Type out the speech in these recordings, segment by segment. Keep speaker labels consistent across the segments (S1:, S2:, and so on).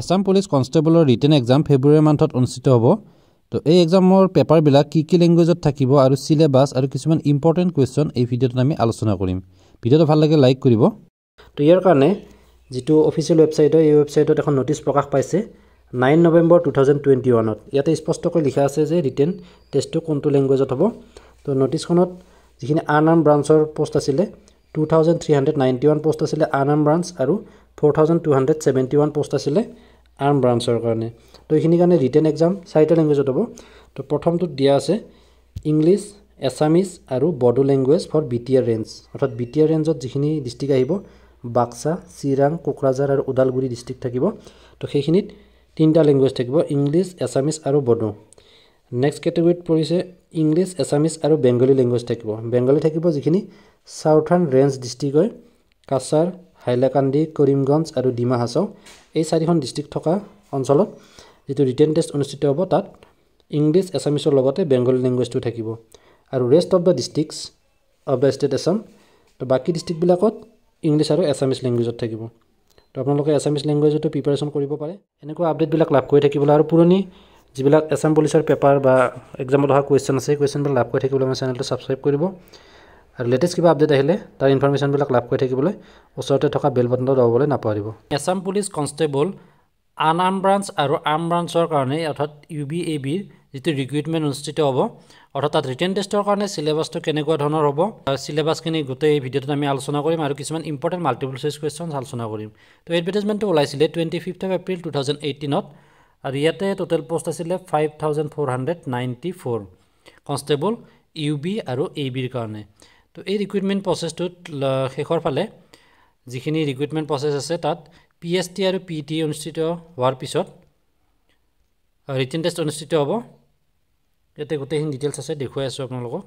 S1: Assam police কনষ্টেবলৰ written exam February মান্থত অনুষ্ঠিত হ'ব তো এই এক্সামৰ পেপাৰবিলাক কি কি লেংগুৱেজত থাকিব আৰু চিলেবাছ আৰু কিছুমান ইম্পৰ্টেণ্ট কুৱেশ্যন এই ভিডিঅ'টোত আমি আলোচনা কৰিম ভিডিঅ'টো ভাল লাগে লাইক কৰিব তো ইয়াৰ কাৰণে যিটো অফিচিয়েল ৱেবছাইট হয় এই ৱেবছাইটত এখন নটিচ প্ৰকাশ পাইছে nine November two thousand twenty ওৱানত ইয়াতে স্পষ্টকৈ লিখা আছে যে ৰিটেন টেষ্টটো কোনটো লেংগুৱেজত হ'ব তো নটিচখনত যিখিনি আন নাম ব্ৰাঞ্চৰ পষ্ট আছিলে two thousand three hundred ninety one post আছিলে আন নাম ব্ৰাঞ্চ আৰু four thousand two hundred seventy one post আছিলে আৰ্ম ব্ৰাঞ্চৰ কাৰণে তো এইখিনি কাৰণে ৰিটেন এক্সাম চাৰিটা লেংগুৱেজত হ'ব তো প্ৰথমটোত দিয়া আছে ইংলিছ এছামিজ আৰু Bodo language for B T R range অৰ্থাৎ বি টি আৰ ৰেঞ্জত যিখিনি ডিষ্ট্ৰিক্ট আহিব বাক্সা চিৰাং কোকৰাঝাৰ আৰু ওদালগুৰি ডিষ্ট্ৰিক্ট থাকিব তো সেইখিনিত তিনিটা লেংগুৱেজ থাকিব ইংলিছ এছামিজ আৰু বড়ো নেক্সট কেটেগৰীত পৰিছে ইংলিছ এছামিজ আৰু বেংগলী লেংগুৱেজ থাকিব বেংগলী থাকিব যিখিনি ছাউথাৰ্ণ ৰেঞ্জ ডিষ্ট্ৰিক্ট হয় কাছাৰ হাইলাকান্দি কৰিমগঞ্জ আৰু ডিমা হাছাও এই চাৰিখন ডিষ্ট্ৰিক্ট থকা অঞ্চলত যিটো ৰিটেন টেষ্ট অনুষ্ঠিত হব তাত ইংলিছ এছামিছৰ লগতে বেংগলী ল্যাঙ্গুয়েজটো থাকিব আৰু rest of the districts of the state Assam তো বাকী ডিষ্ট্ৰিক্টবিলাকত ইংলিছ আৰু এছামিছ লেংগুৱেজত থাকিব তো আপোনালোকে এছামিছ লেংগুৱেজতো প্ৰিপেৰেশ্যন কৰিব পাৰে এনেকুৱা আপডেটবিলাক লাভ কৰি থাকিবলৈ আৰু পুৰণি যিবিলাক এছাম পুলিশেৰ পেপাৰ বা এক্সামত অহা কুৱেশ্যন আছে সেই কুয়েশনবিল লাভ কৰি থাকিবলৈ আমাৰ চেনেলটো ছাবস্ক্ৰাইব কৰিব আৰু লেটেষ্ট কিবা আপডেট আহিলে তাৰ ইনফৰ্মেশ্যনবিলাক লাভ কৰি থাকিবলৈ ওচৰতে থকা বেল বটনটো দবলৈ নাপাহৰিব এছাম পুলিচ কনষ্টেবল আন আন ব্ৰাঞ্চ আৰু আম ব্ৰাঞ্চৰ কাৰণে অৰ্থাৎ ইউ বি এ বিৰ যিটো ৰিক্ৰুইটমেণ্ট অনুষ্ঠিত হ'ব অৰ্থাৎ তাত ৰিটেন টেষ্টৰ কাৰণে চিলেবাছটো কেনেকুৱা ধৰণৰ হ'ব চিলেবাছখিনি গোটেই ভিডিঅ'টোত আমি আলোচনা কৰিম আৰু কিছুমান ইম্পৰ্টেণ্ট মাল্টিপল চইজ কুৱেশ্যনছ আলোচনা কৰিম তো এডভাৰটাইজমেণ্টটো ওলাইছিলে twenty fifth of April two thousand এইটিনত আৰু ইয়াতে টোটেল পষ্ট আছিলে five thousand four hundred ninety four constable U B আৰু এ বিৰ কাৰণে তো এই ৰিক্ৰুইটমেণ্ট প্ৰচেছটোত শেষৰ ফালে যিখিনি ৰিক্ৰুইটমেণ্ট প্ৰচেছ আছে তাত পি এছ টি আৰু পি টি অনুষ্ঠিত হোৱাৰ পিছত ৰিটেন টেষ্ট অনুষ্ঠিত হ'ব ইয়াতে গোটেইখিনি ডিটেইলছ আছে দেখুৱাই আছোঁ আপোনালোকক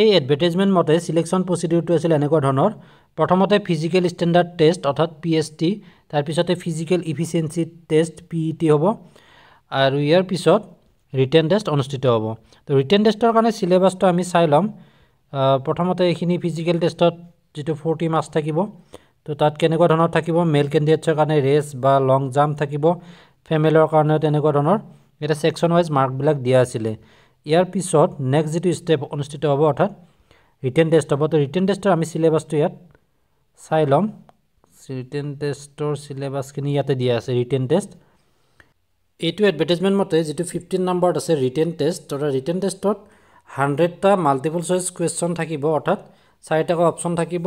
S1: এই এডভাৰটাইজমেণ্ট মতে চিলেকশ্যন প্ৰচিডিউৰটো আছিল এনেকুৱা ধৰণৰ প্ৰথমতে ফিজিকেল ষ্টেণ্ডাৰ্ড টেষ্ট অৰ্থাৎ পি এছ টি তাৰপিছতে physical efficiency test P E T হ'ব আৰু ইয়াৰ পিছত ৰিটেন টেষ্ট অনুষ্ঠিত হ'ব তো ৰিটেন টেষ্টৰ কাৰণে চিলেবাছটো আমি চাই ল'ম প্ৰথমতে এইখিনি ফিজিকেল টেষ্টত যিটো ফৰ্টি মাৰ্কছ থাকিব তো তাত কেনেকুৱা ধৰণৰ থাকিব মেল কেণ্ডিডেটছৰ কাৰণে ৰেচ বা লং জাম্প থাকিব ফেমেলৰ কাৰণেও তেনেকুৱা ধৰণৰ এতিয়া ছেকশ্যন ৱাইজ মাৰ্কবিলাক দিয়া আছিলে ইয়াৰ পিছত নেক্সট যিটো ষ্টেপ অনুষ্ঠিত হ'ব অৰ্থাৎ ৰিটেন টেষ্ট হ'ব তো ৰিটেন টেষ্টৰ আমি চিলেবাছটো ইয়াত চাই ল'ম ৰিটেন টেষ্টৰ চিলেবাছখিনি ইয়াতে দিয়া আছে ৰিটেন টেষ্ট এইটো এডভাৰটাইজমেণ্ট মতে যিটো ফিফটিন নাম্বাৰত আছে ৰিটেন টেষ্ট তথা ৰিটেন টেষ্টত হাণ্ড্ৰেডটা মাল্টিপল চইচ কুৱেশ্যন থাকিব অৰ্থাৎ চাৰিটাকৈ অপশ্যন থাকিব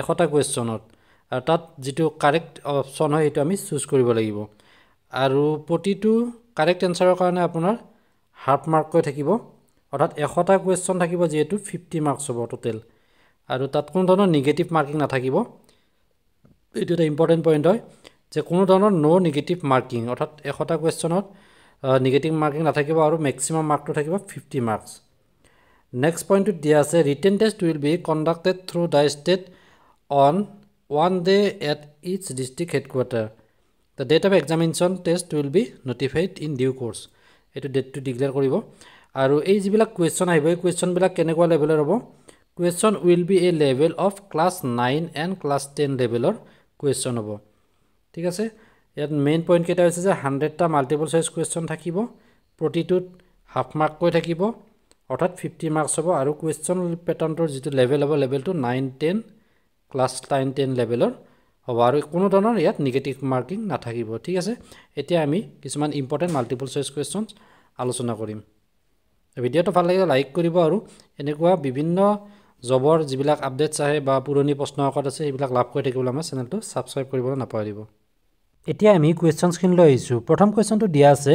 S1: এশটা কুৱেশ্যনত আৰু তাত যিটো কাৰেক্ট অপশ্যন হয় সেইটো আমি চুজ কৰিব লাগিব আৰু প্ৰতিটো কাৰেক্ট এনচাৰৰ কাৰণে আপোনাৰ হাফ মাৰ্ককৈ থাকিব অৰ্থাৎ এশটা কুৱেশ্যন থাকিব যিহেতু ফিফটি মাৰ্কছ হ'ব টোটেল আৰু তাত কোনো ধৰণৰ নিগেটিভ মাৰ্কিং নাথাকিব এইটো এটা ইম্পৰ্টেণ্ট পইণ্ট হয় যে কোনো ধৰণৰ ন' নিগেটিভ মাৰ্কিং অৰ্থাৎ এশটা কুৱেশ্যনত নিগেটিভ মাৰ্কিং নাথাকিব আৰু মেক্সিমাম মাৰ্কটো থাকিব ফিফটি মাৰ্কছ নেক্সট পইণ্টটোত দিয়া আছে written test will be conducted through the state on one day at each district headquarter the date of examination test will be notified in due course এইটো ডেটটো declare কৰিব আৰু এই যিবিলাক কুৱেশ্যন আহিব এই কুৱেশ্যনবিলাক কেনেকুৱা লেভেলৰ হ'ব question will be a level of class nine and class ten লেভেলৰ কুৱেশ্যন হ'ব ঠিক আছে ইয়াত মেইন পইণ্টকেইটা হৈছে যে হাণ্ড্ৰেডটা মাল্টিপল চইচ কুৱেশ্যন থাকিব প্ৰতিটোত হাফ মাৰ্ককৈ থাকিব অৰ্থাৎ ফিফটি মাৰ্কছ হ'ব আৰু কুৱেশ্যন পেটাৰ্ণটোৰ যিটো লেভেল হ'ব লেভেলটো nine ten class nine ten লেভেলৰ হ'ব আৰু কোনো ধৰণৰ ইয়াত নিগেটিভ মাৰ্কিং নাথাকিব ঠিক আছে এতিয়া আমি কিছুমান ইম্পৰ্টেণ্ট মাল্টিপল চইচ কুৱেশ্যনছ আলোচনা কৰিম ভিডিঅ'টো ভাল লাগিলে লাইক কৰিব আৰু এনেকুৱা বিভিন্ন জবৰ যিবিলাক আপডেটছ আহে বা পুৰণি প্ৰশ্ন আকত আছে সেইবিলাক লাভ কৰি থাকিবলৈ আমাৰ চেনেলটো ছাবস্ক্ৰাইব কৰিবলৈ নাপাহৰিব এতিয়া আমি কুৱেশ্যনছখিনি লৈ আহিছোঁ প্ৰথম কুৱেশ্যনটো দিয়া আছে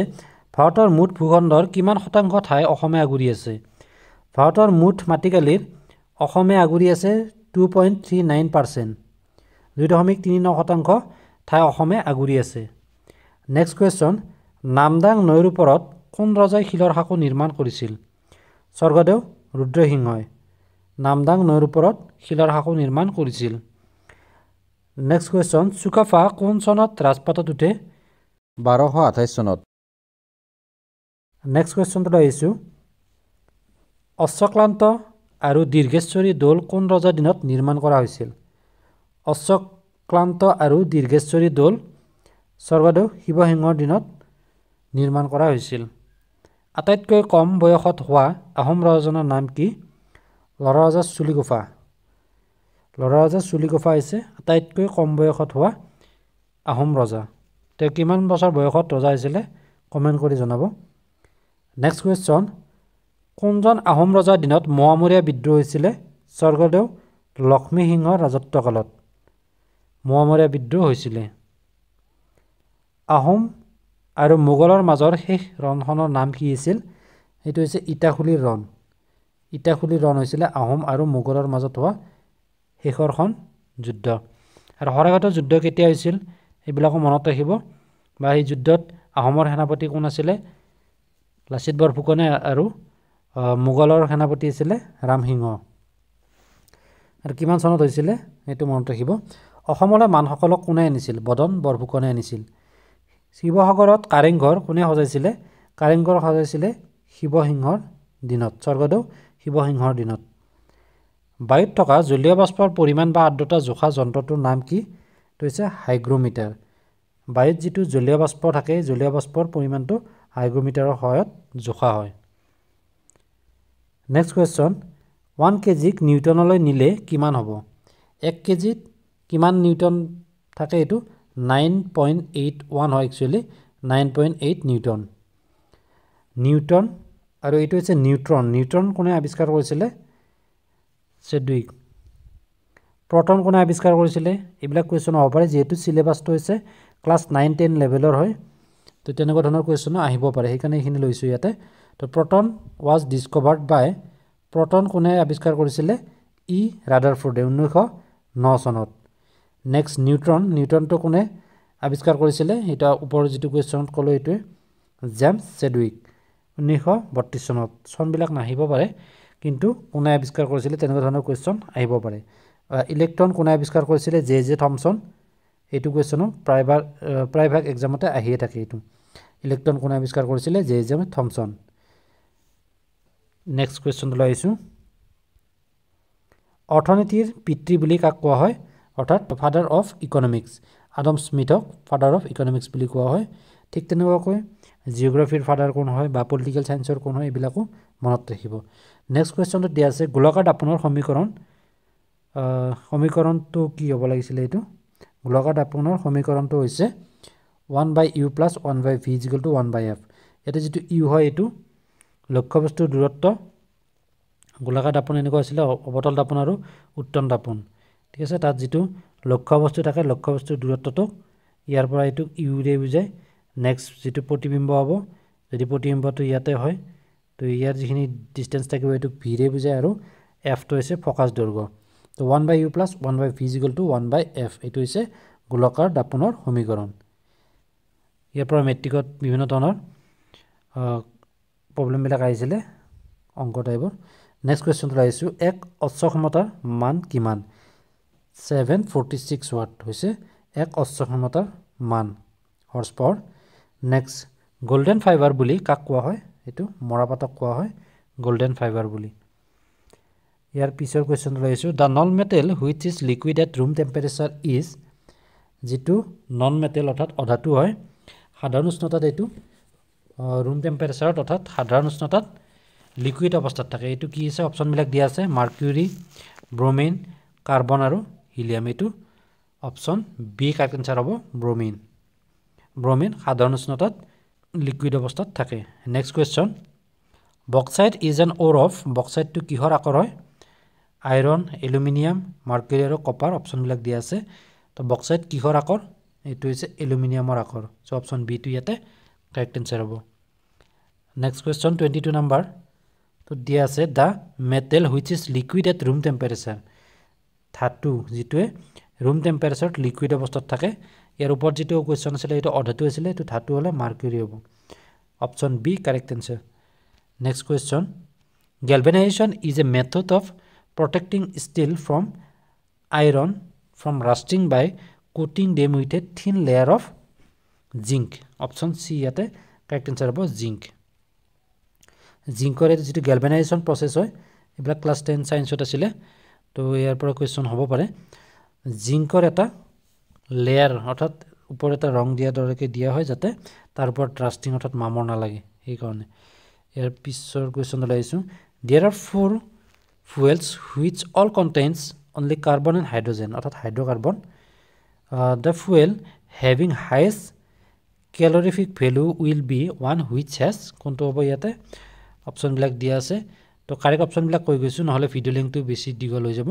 S1: ভাৰতৰ মুঠ ভূখণ্ডৰ কিমান শতাংশ ঠাই অসমে আগুৰি আছে ভাৰতৰ মুঠ মাটিকালিৰ অসমে আগুৰি আছে two point three nine percent দুই দশমিক তিনি ন শতাংশ ঠাই অসমে আগুৰি আছে নেক্সট কুৱেশ্যন নামদাং নৈৰ ওপৰত কোন ৰজাই শিলৰ সাঁকো নিৰ্মাণ কৰিছিল স্বৰ্গদেউ ৰুদ্ৰসিংহই নামদাং নৈৰ ওপৰত শিলৰ সাঁকো নিৰ্মাণ কৰিছিল নেক্সট কুৱেশ্যন চুকাফা কোন চনত ৰাজপাটত উঠে বাৰশ আঠাইছ চনত নেক্সট কুৱেশ্যনটোত আহিছোঁ অশ্বক্লান্ত আৰু দীৰ্ঘেশ্বৰী দৌল কোন ৰজাৰ দিনত নিৰ্মাণ কৰা হৈছিল অশ্বক্লান্ত আৰু দীৰ্ঘেশ্বৰী দৌল স্বৰ্গদেউ শিৱসিংহৰ দিনত নিৰ্মাণ কৰা হৈছিল আটাইতকৈ কম বয়সত হোৱা আহোম ৰজাজনৰ নাম কি লৰৰাজা চুলিগোফা লৰৰাজা চুলিগোফা হৈছে আটাইতকৈ কম বয়সত হোৱা আহোম ৰজা তেওঁ কিমান বছৰ বয়সত ৰজা হৈছিলে কমেণ্ট কৰি জনাব নেক্সট কুৱেশ্যন কোনজন আহোম ৰজাৰ দিনত মোৱামৰীয়া বিদ্ৰোহ হৈছিলে স্বৰ্গদেউ লক্ষ্মীসিংহ ৰাজত্বকালত মোৱামৰীয়া বিদ্ৰোহ হৈছিলে আহোম আৰু মোগলৰ মাজৰ শেষ ৰণখনৰ নাম কি আছিল সেইটো হৈছে ইটাখুলিৰ ৰণ ইটাখুলিৰ ৰণ হৈছিলে আহোম আৰু মোগলৰ মাজত হোৱা শেষৰখন যুদ্ধ আৰু শৰাঘাটৰ যুদ্ধ কেতিয়া হৈছিল সেইবিলাকো মনত ৰাখিব বা সেই যুদ্ধত আহোমৰ সেনাপতি কোন আছিলে লাচিত বৰফুকনে আৰু মোগলৰ সেনাপতি আছিলে ৰামসিংহ আৰু কিমান চনত হৈছিলে সেইটো মনত ৰাখিব অসমলৈ মানসকলক কোনে আনিছিল বদন বৰফুকনে আনিছিল শিৱসাগৰত কাৰেংঘৰ কোনে সজাইছিলে কাৰেংঘৰ সজাইছিলে শিৱসিংহৰ দিনত স্বৰ্গদেউ শিৱসিংহৰ দিনত বায়ুত থকা জলীয় বাষ্পৰ পৰিমাণ বা আৰ্দ্ৰতা জোখা যন্ত্ৰটোৰ নাম কি এইটো হৈছে হাইগ্ৰ'মিটাৰ বায়ুত যিটো জলীয় বাষ্প থাকে এই জলীয় বাষ্পৰ পৰিমাণটো হাইগ্ৰমিটাৰৰ সহায়ত জোখা হয় নেক্সট কুৱেশ্যন ওৱান কেজিক নিউটনলৈ নিলে কিমান হ'ব এক কেজিত কিমান নিউটন থাকে এইটো নাইন পইণ্ট এইট ওৱান হয় actually nine point eight newton newton আৰু এইটো হৈছে নিউট্ৰন নিউট্ৰন কোনে আৱিষ্কাৰ কৰিছিলে চেডুইক প্ৰটন কোনে আৱিষ্কাৰ কৰিছিলে এইবিলাক কুৱেশ্যন হ'ব পাৰে যিহেতু চিলেবাছটো হৈছে ক্লাছ নাইন টেন লেভেলৰ হয় তো তেনেকুৱা ধৰণৰ কুৱেশ্যনো আহিব পাৰে সেইকাৰণে এইখিনি লৈছোঁ ইয়াতে তো proton was discovered by proton কোনে আৱিষ্কাৰ কৰিছিলে ই ৰাডাৰ ফ্ৰুডে ঊনৈছশ ন চনত নেক্সট নিউট্ৰন নিউট্ৰনটো কোনে আৱিষ্কাৰ কৰিছিলে এতিয়া ওপৰৰ যিটো কুৱেশ্যনত ক'লোঁ এইটোৱে জেমছ চেডুইক ঊনৈছশ বত্ৰিছ চনত চনবিলাক নাহিব পাৰে কিন্তু কোনে আৱিষ্কাৰ কৰিছিলে তেনেকুৱা ধৰণৰ কুৱেশ্যন আহিব পাৰে ইলেক্ট্ৰন কোনে আৱিষ্কাৰ কৰিছিলে জে জে থমছন এইটো কুৱেশ্যনো প্ৰায়ভাগ প্ৰায়ভাগ এক্সামতে আহিয়ে থাকে এইটো ইলেক্ট্ৰন কোনে আৱিষ্কাৰ কৰিছিলে জে জেম থমছন নেক্সট লৈ আহিছোঁ অৰ্থনীতিৰ পিতৃ বুলি কাক কোৱা হয় অৰ্থাৎ ফাদাৰ অফ ইকনমিক্স আদম স্মিথক ফাদাৰ অফ ইকনমিক্স বুলি কোৱা হয় ঠিক তেনেকুৱাকৈ জিঅ'গ্ৰাফিৰ ফাদাৰ কোন হয় বা পলিটিকেল ছায়েন্সৰ কোন হয় এইবিলাকো মনত ৰাখিব নেক্সট কুৱেশ্যনটোত দিয়া আছে গোলকাৰ দাপোনৰ সমীকৰণ সমীকৰণটো কি হ'ব লাগিছিলে এইটো গোলকাৰ দাপোণৰ সমীকৰণটো হৈছে one by U plus one by V equal to one by F ইয়াতে যিটো ইউ হয় এইটো লক্ষ্যবস্তুৰ দূৰত্ব গোলাকাৰ দাপোন এনেকুৱা আছিলে অৱতল দাপোন আৰু উত্তন দাপোন ঠিক আছে তাত যিটো লক্ষ্যবস্তু থাকে লক্ষ্যবস্তুৰ দূৰত্বটোক ইয়াৰ পৰা এইটো ইউৰে বুজায় নেক্সট যিটো প্ৰতিবিম্ব হ'ব যদি প্ৰতিবিম্বটো ইয়াতে হয় তো ইয়াৰ যিখিনি ডিষ্টেঞ্চ থাকিব এইটো ভিৰে বুজায় আৰু এফটো হৈছে ফকাছ দৈৰ্ঘ্য তো one by U plus one by V equal to one by F এইটো হৈছে গোলকাৰ দাপোনৰ সমীকৰণ ইয়াৰ পৰা মেট্ৰিকত বিভিন্ন ধৰণৰ প্ৰব্লেমবিলাক আহিছিলে অংক টাইপৰ নেক্সট কুৱেশ্যনটো আহিছোঁ এক অশ্বক্ষমতাৰ মান কিমান ছেভেন ফৰ্টি ছিক্স ৱাৰ্ড হৈছে এক অশ্বক্ষমতাৰ মান horse power next golden fibre বুলি কাক কোৱা হয় এইটো মৰাপাতক কোৱা হয় গ'ল্ডেন ফাইবাৰ বুলি ইয়াৰ পিছৰ কুৱেশ্যনটো লৈছোঁ the non metal which is liquid at room temperature is যিটো নন মেটেল অৰ্থাৎ অধাটো হয় সাধাৰণ উষ্ণতাত এইটো ৰুম টেম্পেৰেচাৰত অৰ্থাৎ সাধাৰণ উষ্ণতাত লিকুইড অৱস্থাত থাকে এইটো কি আছে অপশ্যনবিলাক দিয়া আছে মাৰ্কিউৰী ব্ৰমিন কাৰ্বন আৰু হিলিয়াম এইটো অপশ্যন বি কাৰ কেঞ্চাৰ হ'ব ব্ৰমিন ব্ৰমিন সাধাৰণ উষ্ণতাত লিকুইড অৱস্থাত থাকে next question bauxite is an ore of বক্সাইডটো কিহৰ আকৰ হয় আইৰণ এলুমিনিয়াম মাৰ্কুৰি আৰু কপাৰ অপশ্যনবিলাক দিয়া আছে তো বক্সাইড কিহৰ আকৰ এইটো হৈছে এলুমিনিয়ামৰ আকৰ চ' অপশ্যন বিটো ইয়াতে কাৰেক্ট এনচাৰ হ'ব next question twenty two number তো দিয়া আছে the metal which is liquid at room temperature ধাতু যিটোৱে ৰুম টেম্পাৰেচাৰত লিকুইড অৱস্থাত থাকে ইয়াৰ ওপৰত যিটো কুৱেশ্যন আছিলে এইটো অধাতু আছিলে এইটো ধাতু হ'লে মাৰ্কুৰি হ'ব option B correct answer next question galvanisation is a method of protecting steel from iron from rusting by coating them with a thin layer of zinc option C ইয়াতে কাৰেক্ট এনচাৰ হ'ব zinc জিংকৰ যিটো galvanisation process হয় এইবিলাক class ten চায়েন্সত আছিলে তো ইয়াৰ পৰা question হ'ব পাৰে জিংকৰ এটা লেয়াৰ অৰ্থাৎ ওপৰত এটা ৰং দিয়াৰ দৰেকৈ দিয়া হয় যাতে তাৰ ওপৰত ৰাষ্টিং অৰ্থাৎ মামৰ নালাগে সেইকাৰণে ইয়াৰ পিছৰ কুৱেশ্যনলৈ আহিছোঁ there are four fuels which all contains only carbon and hydrogen অৰ্থাৎ hydrocarbon the fuel having highest calorific value will be one which has কোনটো হ'ব ইয়াতে অপশ্যনবিলাক দিয়া আছে তো কাৰেক্ট অপশ্যনবিলাক কৈ গৈছোঁ নহ'লে ভিডিঅ' লিংকটো বেছি দীঘল হৈ যাব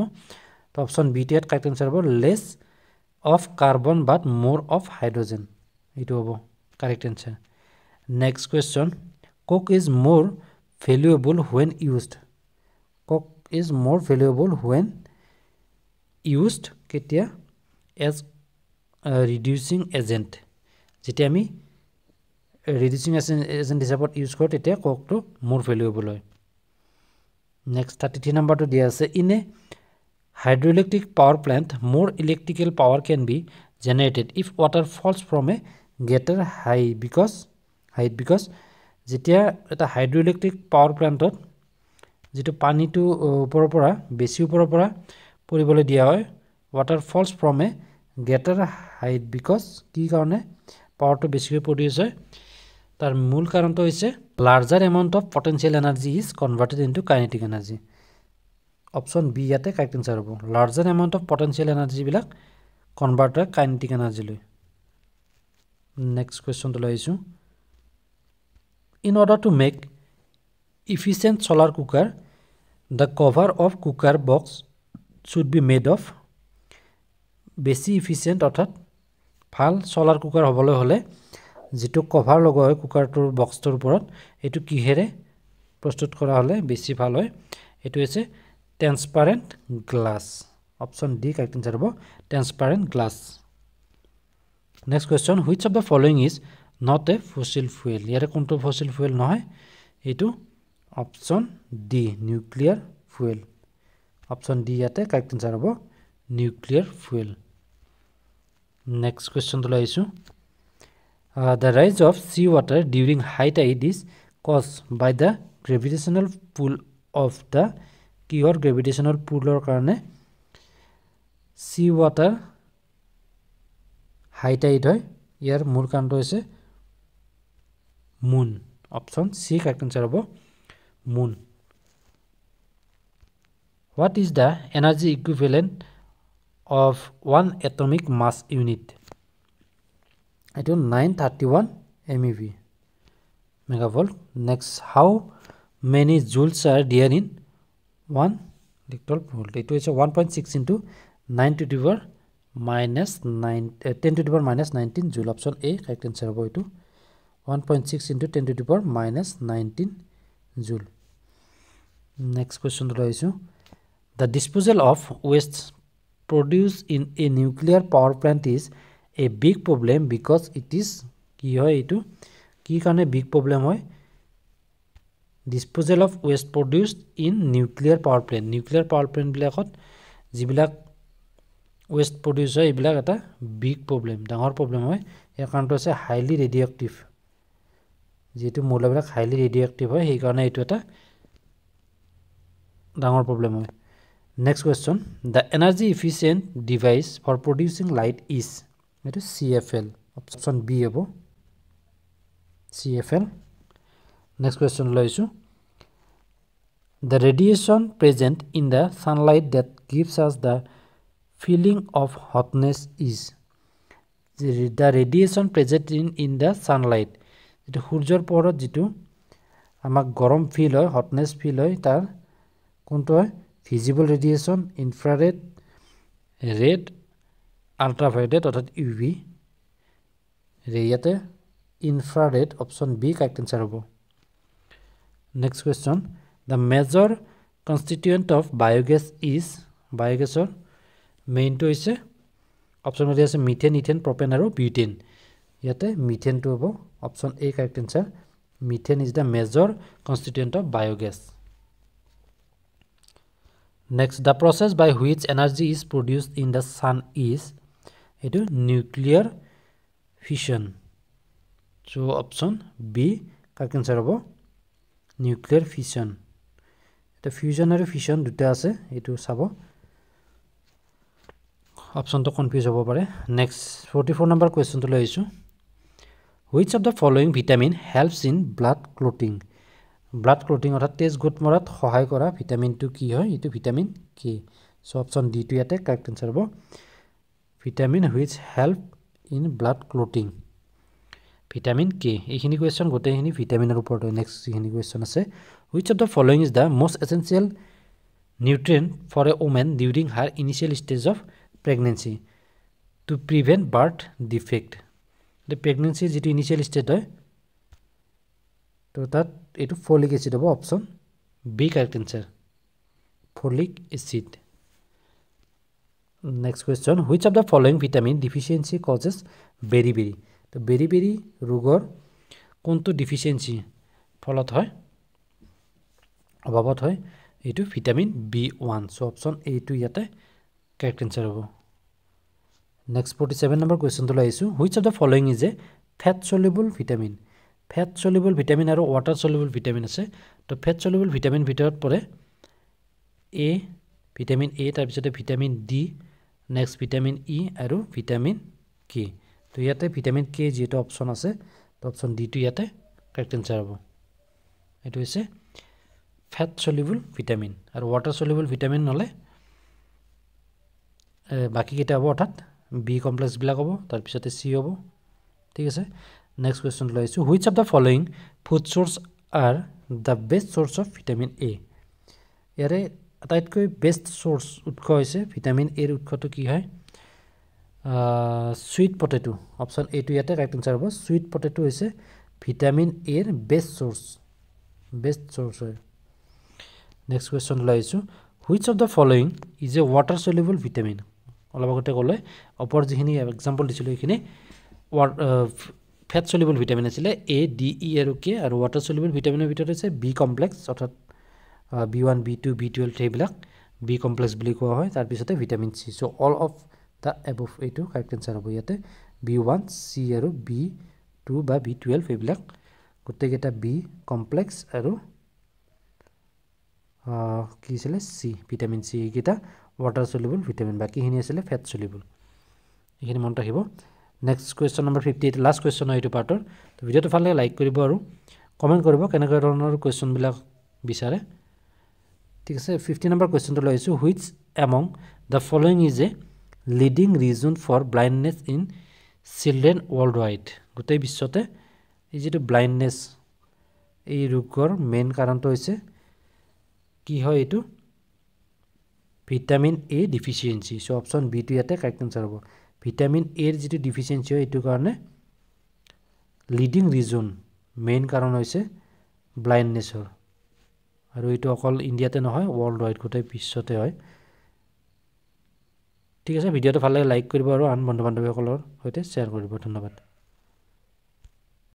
S1: তো অপশ্যন বিটো ইয়াত কাৰেক্ট এনচাৰ হ'ব less of carbon but more of hydrogen এইটো হ'ব correct answer next question coke is more valuable when used is more valuable when used কেতিয়া এজ ৰিডিউচিং এজেণ্ট যেতিয়া আমি ৰিডিউচিং এজেণ্ট হিচাপত ইউজ কৰোঁ তেতিয়া ককটো মোৰ ভেলুৱেবল হয় নেক্সট থাৰ্টি থ্ৰী নম্বৰটো দিয়া আছে in a hydro' electric power plant more electrical power can be generated if water falls from a greater high because height because যেতিয়া এটা হাইড্ৰ' ইলেক্ট্ৰিক পাৱাৰ প্লেণ্টত যিটো পানীটো ওপৰৰ পৰা বেছি ওপৰৰ পৰা পৰিবলৈ দিয়া হয় water falls from a greater height because কি কাৰণে পাৱাৰটো বেছিকৈ প্ৰডিউচ হয় তাৰ মূল কাৰণটো হৈছে larger amount of potential energy is converted into kinetic energy option B ইয়াতে কাৰেক্ট এঞ্চাৰ হ'ব লাৰ্জাৰ এমাউণ্ট অফ পটেঞ্চিয়েল এনাৰ্জিবিলাক কনভাৰ্ট হয় কাইনেটিক এনাৰ্জিলৈ নেক্সট কুৱেশ্যনটো লৈ আহিছোঁ in order to make efficient solar cooker the cover of cooker box should be made of বেছি ইফিচিয়েণ্ট অৰ্থাৎ ভাল চলাৰ কুকাৰ হ'বলৈ হ'লে যিটো কভাৰ লগোৱা হয় কুকাৰটোৰ বক্সটোৰ ওপৰত এইটো কিহেৰে প্ৰস্তুত কৰা হ'লে বেছি ভাল হয় এইটো হৈছে transparent glass option D correct answer হ'ব transparent glass next question which of the following is not a fossil fuel ইয়াৰে কোনটো ফচিল ফুৱেল নহয় এইটো option D nuclear fuel option D ইয়াতে কাৰেক্ট এঞ্চাৰ হ'ব নিউক্লিয়াৰ ফুৱেল নেক্সট কুৱেশ্যনটো লৈ আহিছোঁ the rise of sea water during high tide is cause by the gravitational pull of the কিহৰ গ্ৰেভিটেশ্যনেল পুলৰ কাৰণে চি ৱাটাৰ হাই টাইড হয় ইয়াৰ মূল কাৰণটো হৈছে moon option C correct answer হ'ব moon. What is the energy equivalent of one atomic mass unit? I do 931 MeV. Megavolt. Next, how many joules are there in one electron volt? It is 1.6 into 9 to the power minus 9, uh, 10 to the power minus 19 joule. Option A, correct answer. 1.6 into 10 to the power minus 19 joule. Next কুৱেশ্যনটো আহিছোঁ the disposal of waste produce in a nuclear power plant is a big problem because it is কি হয় এইটো কি কাৰণে big problem হয় disposal of waste produce in nuclear power plant nuclear power প্লেণ্টবিলাকত যিবিলাক ৱেষ্ট প্ৰডিউচ হয় এইবিলাক এটা বিগ প্ৰব্লেম ডাঙৰ প্ৰব্লেম হয় ইয়াৰ কাৰণটো হৈছে হাইলি ৰেডিঅ'এক্টিভ যিহেতু মৌলবিলাক হাইলি ৰেডিঅ'এক্টিভ হয় সেইকাৰণে এইটো এটা ডাঙৰ প্ৰব্লেম হয় next question the energy efficient device for producing light is এইটো C F L option B হ'ব C F L next question লৈছোঁ the radiation present in the sunlight that gives us the feeling of hotness is the radiation present in in the sunlight যিটো সূৰ্যৰ পোহৰত যিটো আমাক গৰম feel হয় hotness feel হয় তাৰ কোনটো হয় visible radiation infrared red ultraviolet অৰ্থাৎ ইউ ভি ৰে ইয়াতে infrared option B correct answer হ'ব next question the major constituent of biogas is বায়'গেছৰ মেইনটো হৈছে অপশ্যন ৰেডি আছে মিথেন ইথেন প্ৰপেন আৰু বিউটেন ইয়াতে মিথেনটো হ'ব option A correct answer methane is the major constituent of biogas Next, the process by which energy is produced in the sun is it nuclear fission. So option B Kakensarabo nuclear fission. The fusion or fission dutase it is sabo. Option to confuse over pare. Next 44 number question to issue. Which of the following vitamin helps in blood clotting? Blood clotting অর্থাৎ তেজ গোট মরাত সহায় করা ভিটামিনটো কি হয় এই vitamin K so option D ইয়াতে correct answer হব vitamin which help in blood clotting vitamin K এইখানে কুয়েশন গোটেখিন ভিটামিনের উপর নেক্সট যেখানে কুয়েশন আছে which of the following is the most essential nutrient for a woman during her initial stage of pregnancy to prevent birth defect pregnancy যেটা initial stage হয় তো তাত এইটো ফলিক এচিড হ'ব option B correct answer folic acid next question which of the following vitamin deficiency causes beriberi তো বেৰি বেৰি ৰোগৰ কোনটো ডিফিচিয়েঞ্চি ফলত হয় অভাৱত হয় এইটো vitamin B one so' option এইটো ইয়াতে কাৰেক্ট এনচাৰ হ'ব নেক্সট ফৰ্টি ছেভেন নম্বৰ কুৱেশ্যনটো লৈ আহিছোঁ which of the following is a fat soluble vitamin fat soluble vitamin আৰু ৱাটাৰ চলিবল ভিটামিন আছে তো ফেট চলিবল ভিটামিন ভিতৰত পৰে এ ভিটামিন এ তাৰপিছতে vitamin D next vitamin E আৰু ভিটামিন কে তো ইয়াতে ভিটামিন কে যিহেতু অপশ্যন আছে তো অপশ্যন ডিটো ইয়াতে কাৰেক্ট এনচাৰ হ'ব এইটো হৈছে ফেট চলিবল ভিটামিন আৰু ৱাটাৰ চলিবল ভিটামিন নহ'লে বাকীকেইটা হ'ব অৰ্থাৎ বি কমপ্লেক্সবিলাক হ'ব তাৰপিছতে চি হ'ব ঠিক আছে নেক্সট কুৱেশ্যন লৈ আহিছোঁ which of the following food source are the best source of vitamin A ইয়াৰে আটাইতকৈ বেষ্ট চ'ৰ্চ উৎস হৈছে ভিটামিন এৰ উৎসটো কি হয় চুইট পটেটো অপশ্যন এইটো ইয়াতে কাৰেক্ট এঞ্চাৰ হ'ব চুইট পটেটো হৈছে ভিটামিন এৰ বেষ্ট চ'ৰ্চ বেষ্ট চ'ৰ্চ হয় নেক্সট কুৱেশ্যন লৈ আহিছোঁ which of the following is a water soluble vitamin অলপ আগতে ক'লে ওপৰত যিখিনি এক্সাম্পল দিছিলোঁ সেইখিনি ফেট চলিবল ভিটামিন আছিলে এ ডি ই আৰু কে আৰু ৱাটাৰ চলিবল ভিটামিনৰ ভিতৰত হৈছে বি কমপ্লেক্স অৰ্থাৎ B one B two B twelve সেইবিলাক বি কমপ্লেক্স বুলি কোৱা হয় তাৰপিছতে vitamin C so' all of the above এইটো কাৰেক্ট এনচাৰ হ'ব ইয়াতে বি ওৱান চি আৰু বি টু বা বি টুৱেল্ভ এইবিলাক গোটেইকেইটা বি কমপ্লেক্স আৰু কি আছিলে চি ভিটামিন চি এইকেইটা ৱাটাৰ চলিবল ভিটামিন বাকীখিনি আছিলে ফেট চলিবল এইখিনি মনত ৰাখিব next question number fifty eight last question হয় এইটো পাৰ্টৰ তো ভিডিঅ'টো ভাল লাগে লাইক কৰিব আৰু কমেণ্ট কৰিব কেনেকুৱা ধৰণৰ কুৱেশ্যনবিলাক বিচাৰে ঠিক আছে ফিফটি নম্বৰ কুৱেশ্যনটো লৈ আহিছোঁ which among the following is a leading reason for blindness in children worldwide গোটেই বিশ্বতে এই যিটো ব্লাইণ্ডনেছ এই ৰোগৰ মেইন কাৰণটো হৈছে কি হয় এইটো ভিটামিন এ ডিফিচিয়েঞ্চি চ' অপশ্যন বিটো ইয়াতে কাৰেক্ট এঞ্চাৰ হ'ব ভিটামিন এৰ যিটো ডিফিচিয়েঞ্চি হয় এইটো কাৰণে লিডিং ৰিজন মেইন কাৰণ হৈছে ব্লাইণ্ডনেছৰ আৰু এইটো অকল ইণ্ডিয়াতে নহয় ৱৰ্ল্ড ৱাইড গোটেই বিশ্বতে হয় ঠিক আছে ভিডিঅ'টো ভাল লাগে লাইক কৰিব আৰু আন বন্ধু বান্ধৱীসকলৰ সৈতে শ্বেয়াৰ কৰিব ধন্যবাদ